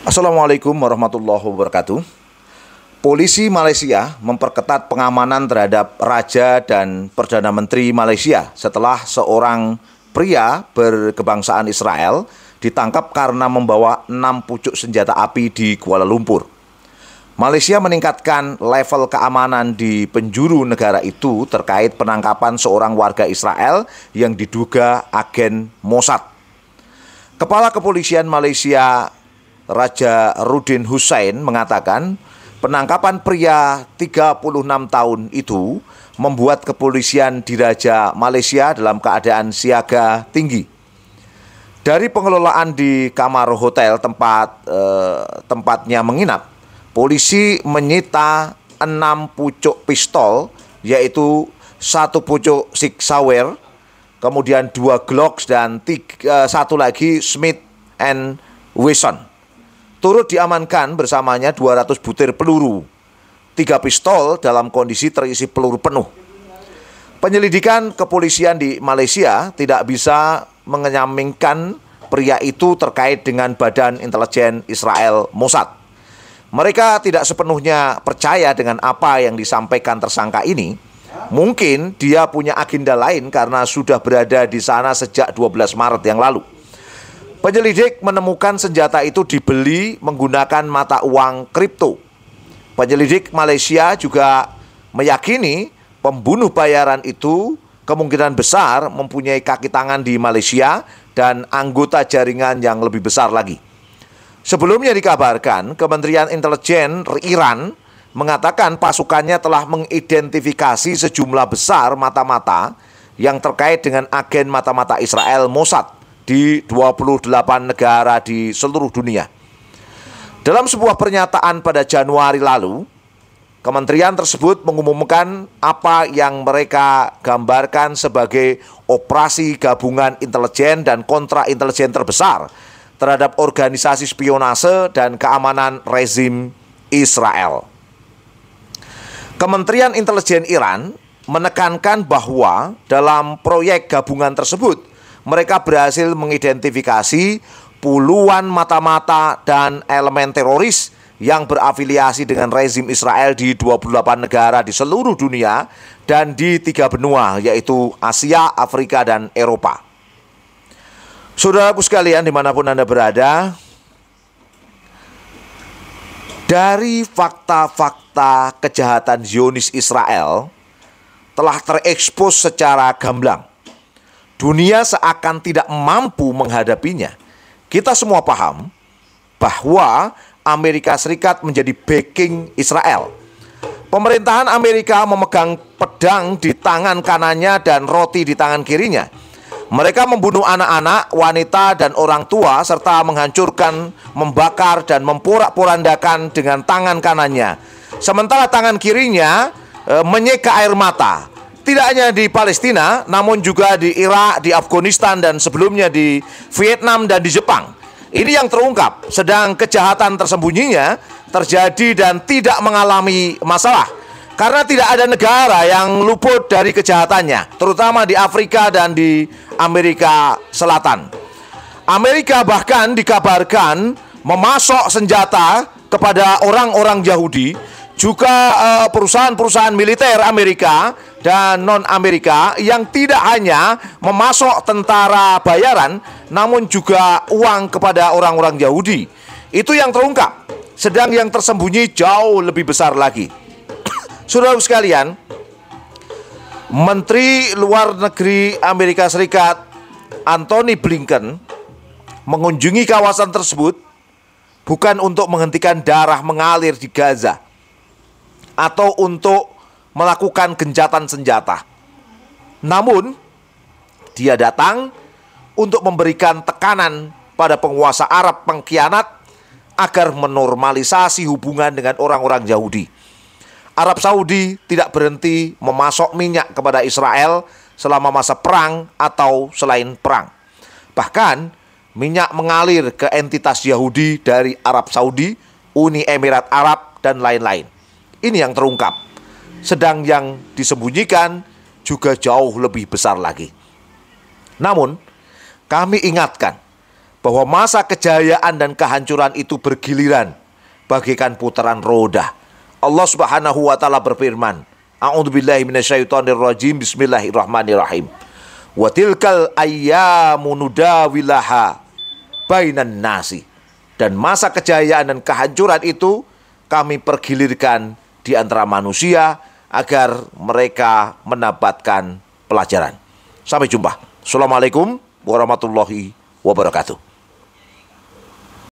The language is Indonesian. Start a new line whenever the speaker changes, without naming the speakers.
Assalamualaikum warahmatullahi wabarakatuh. Polisi Malaysia memperketat pengamanan terhadap raja dan perdana menteri Malaysia setelah seorang pria berkebangsaan Israel ditangkap karena membawa enam pucuk senjata api di Kuala Lumpur. Malaysia meningkatkan level keamanan di penjuru negara itu terkait penangkapan seorang warga Israel yang diduga agen Mossad. Kepala Kepolisian Malaysia Raja Rudin Hussein mengatakan penangkapan pria 36 tahun itu membuat kepolisian di Raja Malaysia dalam keadaan siaga tinggi. Dari pengelolaan di kamar hotel tempat eh, tempatnya menginap, polisi menyita enam pucuk pistol yaitu satu pucuk Sig Sauer, kemudian dua Glock dan tiga, eh, satu lagi Smith and Wesson. Turut diamankan bersamanya 200 butir peluru, tiga pistol dalam kondisi terisi peluru penuh. Penyelidikan kepolisian di Malaysia tidak bisa mengenyamingkan pria itu terkait dengan badan intelijen Israel Mossad. Mereka tidak sepenuhnya percaya dengan apa yang disampaikan tersangka ini. Mungkin dia punya agenda lain karena sudah berada di sana sejak 12 Maret yang lalu. Penyelidik menemukan senjata itu dibeli menggunakan mata uang kripto. Penyelidik Malaysia juga meyakini pembunuh bayaran itu kemungkinan besar mempunyai kaki tangan di Malaysia dan anggota jaringan yang lebih besar lagi. Sebelumnya dikabarkan, Kementerian Intelijen Iran mengatakan pasukannya telah mengidentifikasi sejumlah besar mata-mata yang terkait dengan agen mata-mata Israel Mossad di 28 negara di seluruh dunia. Dalam sebuah pernyataan pada Januari lalu, kementerian tersebut mengumumkan apa yang mereka gambarkan sebagai operasi gabungan intelijen dan kontra intelijen terbesar terhadap organisasi spionase dan keamanan rezim Israel. Kementerian Intelijen Iran menekankan bahwa dalam proyek gabungan tersebut mereka berhasil mengidentifikasi puluhan mata-mata dan elemen teroris yang berafiliasi dengan rezim Israel di 28 negara di seluruh dunia dan di tiga benua yaitu Asia, Afrika, dan Eropa. Saudaraku sekalian dimanapun Anda berada, dari fakta-fakta kejahatan Zionis Israel telah terekspos secara gamblang. Dunia seakan tidak mampu menghadapinya. Kita semua paham bahwa Amerika Serikat menjadi backing Israel. Pemerintahan Amerika memegang pedang di tangan kanannya dan roti di tangan kirinya. Mereka membunuh anak-anak, wanita, dan orang tua, serta menghancurkan, membakar, dan memporak-porandakan dengan tangan kanannya. Sementara tangan kirinya e, menyeka air mata, tidak hanya di Palestina, namun juga di Irak, di Afghanistan, dan sebelumnya di Vietnam dan di Jepang. Ini yang terungkap, sedang kejahatan tersembunyinya terjadi dan tidak mengalami masalah. Karena tidak ada negara yang luput dari kejahatannya, terutama di Afrika dan di Amerika Selatan. Amerika bahkan dikabarkan memasok senjata kepada orang-orang Yahudi juga eh, perusahaan-perusahaan militer Amerika dan non-Amerika yang tidak hanya memasok tentara bayaran namun juga uang kepada orang-orang Yahudi. Itu yang terungkap, sedang yang tersembunyi jauh lebih besar lagi. Saudara sekalian, Menteri Luar Negeri Amerika Serikat Anthony Blinken mengunjungi kawasan tersebut bukan untuk menghentikan darah mengalir di Gaza atau untuk melakukan genjatan senjata. Namun, dia datang untuk memberikan tekanan pada penguasa Arab pengkhianat agar menormalisasi hubungan dengan orang-orang Yahudi. Arab Saudi tidak berhenti memasok minyak kepada Israel selama masa perang atau selain perang. Bahkan, minyak mengalir ke entitas Yahudi dari Arab Saudi, Uni Emirat Arab, dan lain-lain ini yang terungkap. Sedang yang disembunyikan juga jauh lebih besar lagi. Namun, kami ingatkan bahwa masa kejayaan dan kehancuran itu bergiliran bagikan putaran roda. Allah Subhanahu wa taala berfirman, A'udzubillahi rajim. Bismillahirrahmanirrahim. Wa tilkal ayyamu bainan nasi. Dan masa kejayaan dan kehancuran itu kami pergilirkan di antara manusia agar mereka mendapatkan pelajaran. Sampai jumpa. Assalamualaikum warahmatullahi wabarakatuh.